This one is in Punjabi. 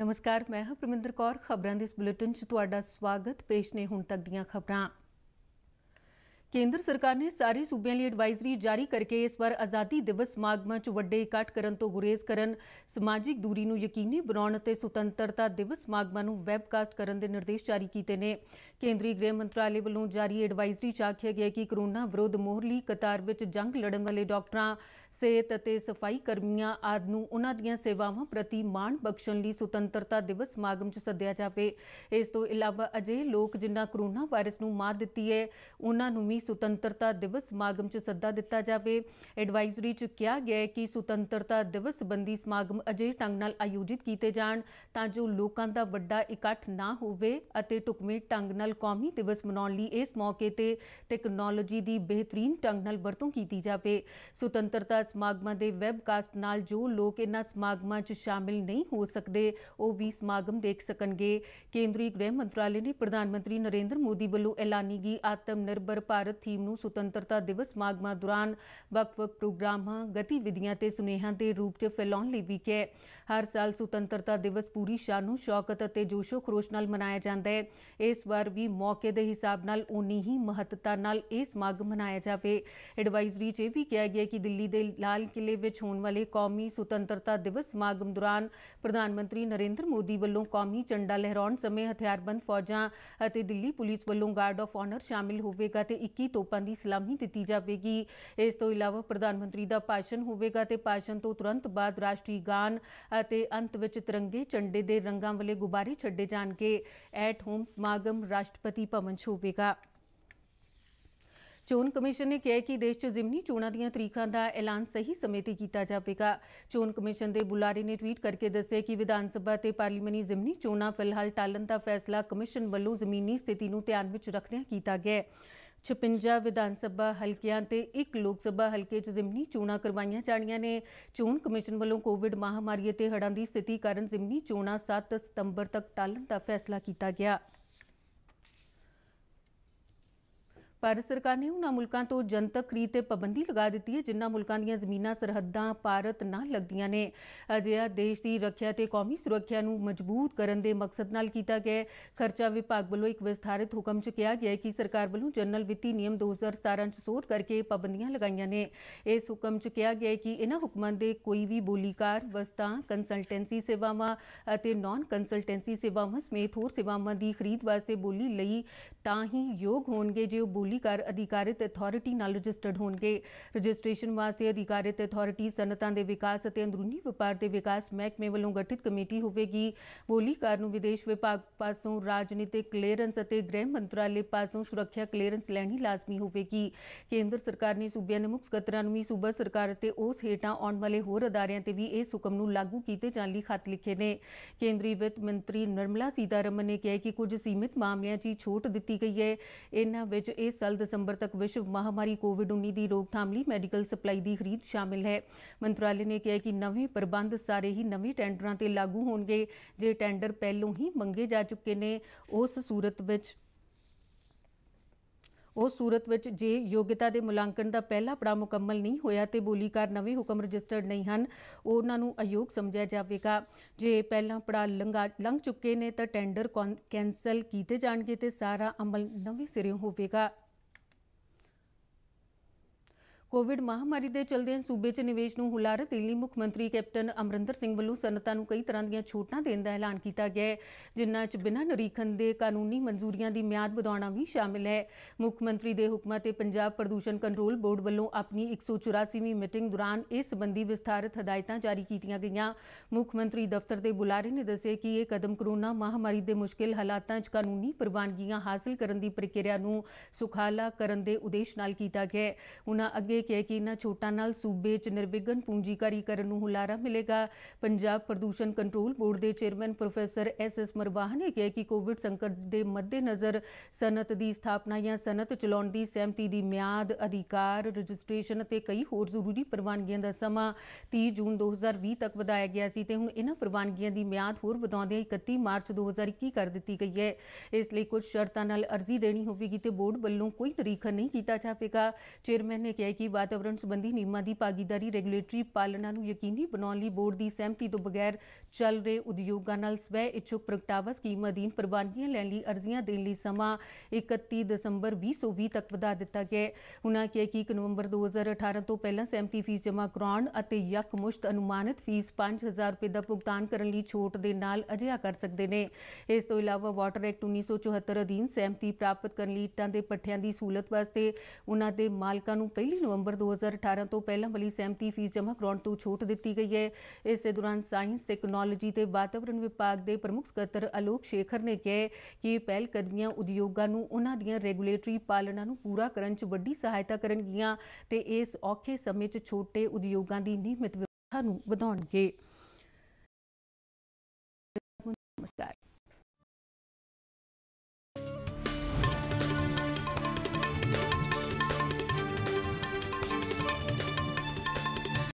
ਨਮਸਕਾਰ ਮੈਂ ਹਾਂ ਪ੍ਰਮਿੰਦਰ ਕੌਰ ਖਬਰਾਂ ਦੇ ਇਸ ਬੁਲੇਟਿਨ 'ਚ ਤੁਹਾਡਾ ਸਵਾਗਤ ਪੇਸ਼ ਨੇ ਹੁਣ ਤੱਕ ਦੀਆਂ ਖਬਰਾਂ ਕੇਂਦਰ ਸਰਕਾਰ ਨੇ ਸਾਰੇ ਸੂਬਿਆਂ ਲਈ ਐਡਵਾਈਜ਼ਰੀ ਜਾਰੀ ਕਰਕੇ ਇਸ ਵਾਰ ਆਜ਼ਾਦੀ ਦਿਵਸ ਸਮਾਗਮਾਂ 'ਚ ਵੱਡੇ ਇਕੱਠ ਕਰਨ ਤੋਂ ਗੁਰੇਜ਼ ਕਰਨ, ਸਮਾਜਿਕ ਦੂਰੀ ਨੂੰ ਯਕੀਨੀ ਬਣਾਉਣ ਅਤੇ ਸੁਤੰਤਰਤਾ ਦਿਵਸ ਸਮਾਗਮਾਂ ਨੂੰ ਵੈਬਕਾਸਟ ਕਰਨ ਦੇ ਨਿਰਦੇਸ਼ ਜਾਰੀ ਕੀਤੇ ਨੇ। ਕੇਂਦਰੀ ਗ੍ਰਹਿ ਮੰਤਰਾਲੇ ਵੱਲੋਂ ਜਾਰੀ ਐਡਵਾਈਜ਼ਰੀ 'ਚ ਆਖਿਆ ਗਿਆ ਕਿ ਕਰੋਨਾ ਵਿਰੋਧ ਮੋਹਰਲੀ ਕਤਾਰ ਵਿੱਚ ਜੰਗ ਲੜਨ ਵਾਲੇ ਡਾਕਟਰਾਂ, ਸਿਹਤ ਅਤੇ ਸਫਾਈ ਕਰਮੀਆਂ ਆਦ ਨੂੰ ਉਹਨਾਂ ਦੀਆਂ ਸੇਵਾਵਾਂ ਪ੍ਰਤੀ ਮਾਣ ਬਖਸ਼ਣ ਲਈ ਸੁਤੰਤਰਤਾ ਦਿਵਸ ਸਮਾਗਮ 'ਚ ਸੱਦਿਆ ਜਾਵੇ। ਇਸ ਤੋਂ ਇਲਾਵਾ ਅਜੇ ਲੋਕ ਜਿਨ੍ਹਾਂ ਕਰੋਨਾ ਵਾਇਰਸ ਨੂੰ ਮਾਤ ਦਿੱਤੀ ਹੈ, ਉਹਨਾਂ ਨੂੰ ਸੁਤੰਤਰਤਾ ਦਿਵਸ ਸਮਾਗਮ 'ਚ ਸੱਦਾ ਦਿੱਤਾ ਜਾਵੇ ਐਡਵਾਈਜ਼ਰੀ 'ਚ ਕਿਹਾ ਗਿਆ ਹੈ ਕਿ ਸੁਤੰਤਰਤਾ ਦਿਵਸ ਸੰਬੰਧੀ ਸਮਾਗਮ ਅਜੇ ਢੰਗ ਨਾਲ ਆਯੋਜਿਤ ਕੀਤੇ ਜਾਣ ਤਾਂ ਜੋ ਲੋਕਾਂ ਦਾ ਵੱਡਾ ਇਕੱਠ ਨਾ ਹੋਵੇ ਅਤੇ ਟੁਕਮੇ ਢੰਗ ਨਾਲ ਕੌਮੀ ਦਿਵਸ ਮਨਾਉਣ ਲਈ ਇਸ ਮੌਕੇ ਤੇ ਟੈਕਨੋਲੋਜੀ ਦੀ ਬਿਹਤਰੀਨ ਢੰਗ ਨਾਲ ਵਰਤੋਂ ਕੀਤੀ ਜਾਵੇ ਸੁਤੰਤਰਤਾ ਸਮਾਗਮਾਂ ਦੇ ਵੈਬਕਾਸਟ ਨਾਲ ਜੋ ਲੋਕ ਇਹਨਾਂ ਸਮਾਗਮਾਂ 'ਚ ਸ਼ਾਮਿਲ ਨਹੀਂ ਹੋ ਸਕਦੇ ਉਹ ਵੀ ਸਮਾਗਮ ਦੇਖ ਸਕਣਗੇ ਕੇਂਦਰੀ ਗ੍ਰਹਿ ਮੰਤਰਾਲੇ ਨੇ ਪ੍ਰਧਾਨ ਮੰਤਰੀ ਨਰਿੰਦਰ ਮੋਦੀ ਵੱਲੋਂ ਐਲਾਨੀ ਗਈ ਆਤਮ ਨਿਰਭਰ ਭਾਰਤ ਭਾਰਤ ਥੀਮ ਨੂੰ ਸੁਤੰਤਰਤਾ ਦਿਵਸ ਸਮਾਗਮਾਂ ਦੌਰਾਨ ਵੱਖ-ਵੱਖ ਪ੍ਰੋਗਰਾਮਾਂ ਗਤੀਵਿਧੀਆਂ ਤੇ ਸੁਨੇਹਾਂ ਦੇ ਰੂਪ 'ਚ ਫੈਲਾਉਣ ਲਈ ਵੀ ਕਿਹਾ ਹਰ ਸਾਲ ਸੁਤੰਤਰਤਾ ਦਿਵਸ ਪੂਰੀ ਸ਼ਾਨ ਨੂੰ ਸ਼ੌਕਤ ਅਤੇ ਜੋਸ਼ੋ ਖਰੋਸ਼ ਨਾਲ ਮਨਾਇਆ ਜਾਂਦਾ ਹੈ ਇਸ ਵਾਰ ਵੀ ਮੌਕੇ ਦੇ ਹਿਸਾਬ ਨਾਲ ਉਨੀ ਹੀ ਮਹੱਤਤਾ ਨਾਲ ਇਹ ਸਮਾਗਮ ਮਨਾਇਆ ਜਾਵੇ ਐਡਵਾਈਜ਼ਰੀ 'ਚ ਵੀ ਕਿਹਾ ਗਿਆ ਕਿ ਦਿੱਲੀ ਦੇ ਲਾਲ ਕਿਲੇ ਵਿੱਚ ਹੋਣ ਵਾਲੇ ਕੌਮੀ ਸੁਤੰਤਰਤਾ ਦਿਵਸ ਸਮਾਗਮ ਦੌਰਾਨ ਪ੍ਰਧਾਨ ਮੰਤਰੀ ਨਰਿੰਦਰ ਮੋਦੀ ਵੱਲੋਂ ਕੌਮੀ ਝੰਡਾ ਲਹਿਰਾਉਣ ਸਮੇਂ ਹਥਿਆਰਬੰਦ ਫੌਜਾਂ ਅਤੇ ਦਿੱਲੀ ਪੁਲਿਸ ਵੱਲੋਂ ਗਾਰਡ ਆਫ ਆਨਰ ਸ਼ਾਮਿਲ ਹੋਵੇਗਾ ਤੇ ਕੀ ਤੋਪਾਂ ਦੀ ਸਲਾਮੀ ਦਿੱਤੀ ਜਾਵੇਗੀ ਇਸ ਤੋਂ ਇਲਾਵਾ ਪ੍ਰਧਾਨ ਮੰਤਰੀ ਦਾ ਭਾਸ਼ਣ ਹੋਵੇਗਾ ਤੇ ਭਾਸ਼ਣ ਤੋਂ ਤੁਰੰਤ ਬਾਅਦ ਰਾਸ਼ਟਰੀ ਗਾਨ ਅਤੇ ਅੰਤ ਵਿੱਚ ਤਿਰੰਗੇ ਝੰਡੇ ਦੇ ਰੰਗਾਂ ਵਾਲੇ ਗੁਬਾਰੇ ਛੱਡੇ ਜਾਣਗੇ ਐਟ ਹੋਮ ਸਮਾਗਮ ਰਾਸ਼ਟਰਪਤੀ ਭਵਨ 'ਚ ਹੋਵੇਗਾ ਚੋਣ ਕਮਿਸ਼ਨ ਨੇ ਕਿਹਾ ਕਿ ਦੇਸ਼ 'ਚ ਜ਼ਿਮਨੀ ਚੋਣਾਂ ਦੀਆਂ ਤਰੀਕਾਂ ਦਾ ਐਲਾਨ ਸਹੀ ਸਮੇਂ ਤੇ ਕੀਤਾ ਜਾਵੇਗਾ ਚੋਣ ਕਮਿਸ਼ਨ ਦੇ ਬੁਲਾਰੇ ਨੇ ਟਵੀਟ ਕਰਕੇ ਦੱਸਿਆ ਕਿ ਵਿਧਾਨ ਸਭਾ ਤੇ ਪਾਰਲੀਮੈਂਟ ਜ਼ਿਮਨੀ ਚੋਣਾਂ ਫਿਲਹਾਲ ਟਾਲਣ ਦਾ ਫੈਸਲਾ ਕਮਿਸ਼ਨ ਵੱਲੋਂ ਜ਼ਮੀਨੀ ਸਥਿਤੀ ਨੂੰ ਧਿਆਨ ਵਿੱਚ ਰੱਖਦਿਆਂ ਕੀਤਾ ਗਿਆ ਹੈ 56 ਵਿਧਾਨ ਸਭਾ ਹਲਕਿਆਂ ਤੇ ਇੱਕ ਲੋਕ ਸਭਾ ਹਲਕੇ 'ਚ ਜ਼ਿਮਨੀ ਚੋਣਾਂ ਕਰਵਾਈਆਂ ਜਾਣੀਆਂ ਨੇ ਚੋਣ ਕਮਿਸ਼ਨ ਵੱਲੋਂ ਕੋਵਿਡ ਮਹਾਮਾਰੀ ਅਤੇ ਹੜ੍ਹਾਂ ਦੀ ਸਥਿਤੀ ਕਾਰਨ ਜ਼ਿਮਨੀ ਚੋਣਾਂ 7 ਸਤੰਬਰ ਤੱਕ ਟਾਲਣ ਦਾ ਫੈਸਲਾ ਕੀਤਾ ਗਿਆ ਭਾਰਤ ਸਰਕਾਰ ਨੇ ਉਹਨਾਂ ਮੁਲਕਾਂ ਤੋਂ ਜਨਤਕ ਖਰੀਦ ਤੇ ਪਾਬੰਦੀ ਲਗਾ ਦਿੱਤੀ ਹੈ ਜਿਨ੍ਹਾਂ ਮੁਲਕਾਂ ਦੀਆਂ ਜ਼ਮੀਨਾਂ ਸਰਹੱਦਾਂ ਭਾਰਤ ਨਾਲ ਲੱਗਦੀਆਂ ਨੇ ਅਜਿਹਾ ਦੇਸ਼ ਦੀ ਰੱਖਿਆ ਤੇ ਕੌਮੀ ਸੁਰੱਖਿਆ ਨੂੰ ਮਜ਼ਬੂਤ ਕਰਨ ਦੇ ਮਕਸਦ ਨਾਲ ਕੀਤਾ ਗਿਆ ਖਰਚਾ ਵਿਭਾਗ ਵੱਲੋਂ ਇੱਕ ਵਿਸਥਾਰਿਤ ਹੁਕਮ 'ਚ ਕਿਹਾ ਗਿਆ ਹੈ ਕਿ ਸਰਕਾਰ ਵੱਲੋਂ ਜਨਰਲ ਵਿੱਤੀ ਨਿਯਮ 2017 'ਚ ਸੋਧ ਕਰਕੇ ਪਾਬੰਦੀਆਂ ਲਗਾਈਆਂ ਨੇ ਇਸ ਹੁਕਮ 'ਚ ਕਿਹਾ ਗਿਆ ਹੈ ਕਿ ਇਹਨਾਂ ਹੁਕਮਾਂ ਦੇ ਕੋਈ ਵੀ ਬੋਲੀਕਾਰ ਵਸਤਾਂ ਕੰਸਲਟੈਂਸੀ ਸੇਵਾਵਾਂ ਅਤੇ ਨਾਨ ਕੰਸਲਟੈਂਸੀ ਸੇਵਾਵਾਂ ਸਮੇਤ ਹੋਰ ਸੇਵਾਵਾਂ ਦੀ ਖਰੀਦ ਵਾਸਤੇ ਬੋਲੀ ਲਈ ਤਾਂ ਹੀ ਯੋਗ ਹੋਣਗੇ ਜੇ ਉਹ ਵਸੂਲੀ ਕਰ ਅਧਿਕਾਰਿਤ ਅਥਾਰਟੀ ਨਾਲ ਰਜਿਸਟਰਡ ਹੋਣਗੇ ਰਜਿਸਟ੍ਰੇਸ਼ਨ ਵਾਸਤੇ ਅਧਿਕਾਰਿਤ ਅਥਾਰਟੀ ਸਨਤਾਂ ਦੇ ਵਿਕਾਸ ਅਤੇ ਅੰਦਰੂਨੀ ਵਪਾਰ ਦੇ ਵਿਕਾਸ ਮਹਿਕਮੇ ਵੱਲੋਂ ਗਠਿਤ ਕਮੇਟੀ ਹੋਵੇਗੀ ਬੋਲੀ ਕਰ ਨੂੰ ਵਿਦੇਸ਼ ਵਿਭਾਗ ਪਾਸੋਂ ਰਾਜਨੀਤਿਕ ਕਲੀਅਰੈਂਸ ਅਤੇ ਗ੍ਰਹਿ ਮੰਤਰਾਲੇ ਪਾਸੋਂ ਸੁਰੱਖਿਆ ਕਲੀਅਰੈਂਸ ਲੈਣੀ ਲਾਜ਼ਮੀ ਹੋਵੇਗੀ ਕੇਂਦਰ ਸਰਕਾਰ ਨੇ ਸੂਬਿਆਂ ਦੇ ਮੁਖ ਸਕੱਤਰਾਂ ਨੂੰ ਵੀ ਸੂਬਾ ਸਰਕਾਰ ਅਤੇ ਉਸ ਹੇਠਾਂ ਆਉਣ ਵਾਲੇ ਹੋਰ ਅਦਾਰਿਆਂ ਤੇ ਵੀ ਇਸ ਹੁਕਮ ਨੂੰ ਲਾਗੂ ਕੀਤੇ ਜਾਣ ਲਈ ਖਤ ਲਿਖੇ ਨੇ ਕੇਂਦਰੀ ਵਿੱਤ ਮੰਤਰੀ ਨਰਮਲਾ ਸੀਤਾਰਮਨ ਨੇ ਕਿਹਾ ਕਿ ਕੁਝ ਸੀਮਿਤ ਮਾਮਲਿਆਂ 'ਚ ਛੋਟ ਦਿੱਤੀ ਗਈ ਹੈ ਇਹਨਾਂ ਵਿੱਚ ਇਸ ਸਾਲ ਦਸੰਬਰ ਤੱਕ ਵਿਸ਼ਵ ਮਹਾਮਾਰੀ ਕੋਵਿਡ-19 ਦੀ ਰੋਕਥਾਮ ਲਈ ਮੈਡੀਕਲ ਸਪਲਾਈ ਦੀ ਖਰੀਦ ਸ਼ਾਮਿਲ ਹੈ ਮੰਤਰਾਲੇ ਨੇ ਕਿਹਾ ਕਿ ਨਵੇਂ ਪ੍ਰਬੰਧ ਸਾਰੇ ਹੀ ਨਵੇਂ ਟੈਂਡਰਾਂ ਤੇ ਲਾਗੂ ਹੋਣਗੇ ਜੇ ਟੈਂਡਰ ਪਹਿਲੋਂ ਹੀ ਮੰਗੇ ਜਾ ਚੁੱਕੇ ਨੇ ਉਸ ਸੂਰਤ ਵਿੱਚ ਉਹ ਸੂਰਤ ਵਿੱਚ ਜੇ ਯੋਗਤਾ ਦੇ ਮੁਲਾਂਕਣ ਦਾ ਪਹਿਲਾ ਪੜਾ ਮੁਕੰਮਲ ਨਹੀਂ ਹੋਇਆ ਤੇ ਬੋਲੀਕਾਰ ਨਵੇਂ ਹੁਕਮ ਰਜਿਸਟਰਡ ਨਹੀਂ ਹਨ ਉਹਨਾਂ ਨੂੰ ਅਯੋਗ ਸਮਝਿਆ ਜਾਵੇਗਾ ਜੇ ਪਹਿਲਾ ਪੜਾ ਲੰਘ ਚੁੱਕੇ ਨੇ ਤਾਂ ਟੈਂਡਰ ਕੈਨਸਲ ਕੀਤੇ ਜਾਣਗੇ ਤੇ ਸਾਰਾ ਅਮਲ ਨਵੇਂ ਸਿਰੇ ਹੋਵੇਗਾ ਕੋਵਿਡ ਮਹਾਮਾਰੀ ਦੇ ਚਲਦੇ ਸੂਬੇ 'ਚ ਨਿਵੇਸ਼ ਨੂੰ ਹੁਲਾਰਾ ਦੇਣ ਲਈ ਮੁੱਖ ਮੰਤਰੀ ਕੈਪਟਨ ਅਮਰਿੰਦਰ ਸਿੰਘ ਵੱਲੋਂ ਸਨਤਾਂ ਨੂੰ ਕਈ ਤਰ੍ਹਾਂ ਦੀਆਂ ਛੋਟਾਂ ਦੇਣ ਦਾ ਐਲਾਨ ਕੀਤਾ ਗਿਆ ਹੈ ਜਿਨ੍ਹਾਂ 'ਚ ਬਿਨਾਂ ਨਰੀਖਣ ਦੇ ਕਾਨੂੰਨੀ ਮਨਜ਼ੂਰੀਆਂ ਦੀ ਮਿਆਦ ਵਧਾਉਣਾ ਵੀ ਸ਼ਾਮਿਲ ਹੈ ਮੁੱਖ ਮੰਤਰੀ ਦੇ ਹੁਕਮਾਂ ਤੇ ਪੰਜਾਬ ਪ੍ਰਦੂਸ਼ਣ ਕੰਟਰੋਲ ਬੋਰਡ ਵੱਲੋਂ ਆਪਣੀ 184ਵੀਂ ਮੀਟਿੰਗ ਦੌਰਾਨ ਇਸ ਸੰਬੰਧੀ ਵਿਸਥਾਰਤ ਹਦਾਇਤਾਂ ਜਾਰੀ ਕੀਤੀਆਂ ਗਈਆਂ ਮੁੱਖ ਮੰਤਰੀ ਦਫ਼ਤਰ ਦੇ ਬੁਲਾਰੇ ਨੇ ਦੱਸਿਆ ਕਿ ਇਹ ਕਦਮ ਕਰੋਨਾ ਮਹਾਮਾਰੀ ਦੇ ਮੁਸ਼ਕਿਲ ਹਾਲਾਤਾਂ 'ਚ ਕਾਨੂੰਨੀ ਪ੍ਰਵਾਨਗੀਆਂ ਹਾਸਲ ਕਰਨ ਦੀ ਪ੍ਰਕਿਰਿਆ ਨੂੰ ਸੁਖਾਲਾ ਕਰਨ ਦੇ ਉਦੇਸ਼ ਨਾਲ ਕੀਤਾ ਗਿਆ ਹੈ ਉਹਨਾਂ ਅੱਗੇ ਦੱਸੀਏ ਕਿ ਇਹਨਾਂ ਛੋਟਾਂ ਨਾਲ ਸੂਬੇ 'ਚ ਨਿਰਵਿਘਨ ਕਰਨ ਨੂੰ ਹੁਲਾਰਾ ਮਿਲੇਗਾ ਪੰਜਾਬ ਪ੍ਰਦੂਸ਼ਣ ਕੰਟਰੋਲ ਬੋਰਡ ਦੇ chairman professor S S Marwah ਨੇ ਕਿਹਾ ਕਿ ਕੋਵਿਡ ਸੰਕਟ ਦੇ ਮੱਦੇਨਜ਼ਰ ਸਨਤ ਦੀ ਸਥਾਪਨਾ ਜਾਂ ਸਨਤ ਚਲਾਉਣ ਦੀ ਸਹਿਮਤੀ ਦੀ ਮਿਆਦ ਅਧਿਕਾਰ ਰਜਿਸਟ੍ਰੇਸ਼ਨ ਅਤੇ ਕਈ ਹੋਰ ਜ਼ਰੂਰੀ ਪ੍ਰਵਾਨਗੀਆਂ ਦਾ ਸਮਾਂ 30 ਜੂਨ 2020 ਤੱਕ ਵਧਾਇਆ ਗਿਆ ਸੀ ਤੇ ਹੁਣ ਇਹਨਾਂ ਪ੍ਰਵਾਨਗੀਆਂ ਦੀ ਮਿਆਦ ਹੋਰ ਵਧਾਉਂਦੇ 31 ਮਾਰਚ 2021 ਕਰ ਦਿੱਤੀ ਗਈ ਹੈ ਇਸ ਲਈ ਕੁਝ ਸ਼ਰਤਾਂ ਨਾਲ ਅਰਜ਼ੀ ਦੇਣੀ ਹੋਵੇਗੀ ਤੇ ਬੋਰਡ ਵੱਲੋਂ ਕੋਈ ਨਰੀਖਣ ਨਹੀਂ ਕੀਤਾ ਜਾਵੇਗਾ ਚੇਅਰਮੈਨ ਨੇ ਕਿਹਾ ਕਿ ਵਾਤਾਵਰਣ ਸੰਬੰਧੀ ਨਿਯਮਾਂ ਦੀ ਭਾਗੀਦਾਰੀ ਰੈਗੂਲੇਟਰੀ ਪਾਲਣਾ ਨੂੰ ਯਕੀਨੀ ਬਣਾਉਣ ਲਈ ਬੋਰਡ ਦੀ ਸਹਿਮਤੀ ਤੋਂ ਬਗੈਰ ਚੱਲ ਰਹੇ ਉਦਯੋਗਾਂ ਨਾਲ ਸਵੈ ਇਛੁਕ ਪ੍ਰਗਟਾਵਾ ਸਕੀਮ ਅਧੀਨ ਪ੍ਰਵਾਨਗੀਆਂ ਲੈਣ ਲਈ ਅਰਜ਼ੀਆਂ ਦੇਣ ਲਈ ਸਮਾਂ 31 ਦਸੰਬਰ 2020 ਤੱਕ ਵਧਾ ਦਿੱਤਾ ਗਿਆ ਹੈ ਉਹਨਾਂ ਕਿਹਾ ਕਿ 1 ਨਵੰਬਰ 2018 ਤੋਂ ਪਹਿਲਾਂ ਸਹਿਮਤੀ ਫੀਸ ਜਮ੍ਹਾਂ ਕਰਾਉਣ ਅਤੇ ਮੁਸ਼ਤ ਅਨੁਮਾਨਿਤ ਫੀਸ 5000 ਰੁਪਏ ਦਾ ਭੁਗਤਾਨ ਕਰਨ ਲਈ ਛੋਟ ਦੇ ਨਾਲ ਅਜਿਹਾ ਕਰ ਸਕਦੇ ਨੇ ਇਸ ਤੋਂ ਇਲਾਵਾ ਵਾਟਰ ਐਕਟ 1974 ਅਧੀਨ ਸਹਿਮਤੀ ਪ੍ਰਾਪਤ ਕਰਨ ਲਈ ਇੱਟਾਂ ਦੇ ਪੱਠਿਆਂ ਦੀ ਸਹੂਲਤ ਵਾਸਤੇ ਉਹਨਾਂ ਦੇ ਮਾਲਕਾਂ ਨੂੰ ਪਹਿਲੀ ਨਵੰਬਰ ਨਵੰਬਰ 2018 ਤੋਂ ਪਹਿਲਾਂ ਵਾਲੀ ਸਹਿਮਤੀ ਫੀਸ ਜਮ੍ਹਾਂ ਕਰਾਉਣ ਤੋਂ ਛੋਟ ਦਿੱਤੀ ਗਈ ਹੈ ਇਸ ਦੇ ਦੌਰਾਨ ਸਾਇੰਸ ਟੈਕਨੋਲੋਜੀ ਤੇ ਵਾਤਾਵਰਣ ਵਿਭਾਗ ਦੇ ਪ੍ਰਮੁੱਖ ਸਕੱਤਰ ਅਲੋਕ ਸ਼ੇਖਰ ਨੇ ਕਿਹਾ ਕਿ ਪਹਿਲ ਕਦਮੀਆਂ ਉਦਯੋਗਾਂ ਨੂੰ ਉਹਨਾਂ ਦੀਆਂ ਰੈਗੂਲੇਟਰੀ ਪਾਲਣਾ ਨੂੰ ਪੂਰਾ ਕਰਨ 'ਚ ਵੱਡੀ ਸਹਾਇਤਾ ਕਰਨਗੀਆਂ ਤੇ ਇਸ ਔਖੇ ਸਮੇਂ 'ਚ ਛੋਟੇ ਉਦਯੋਗਾਂ ਦੀ ਨਿਯਮਿਤ ਵਿਵਸਥਾ ਨੂੰ ਵਧਾਉਣਗੇ ਨਮਸਕਾਰ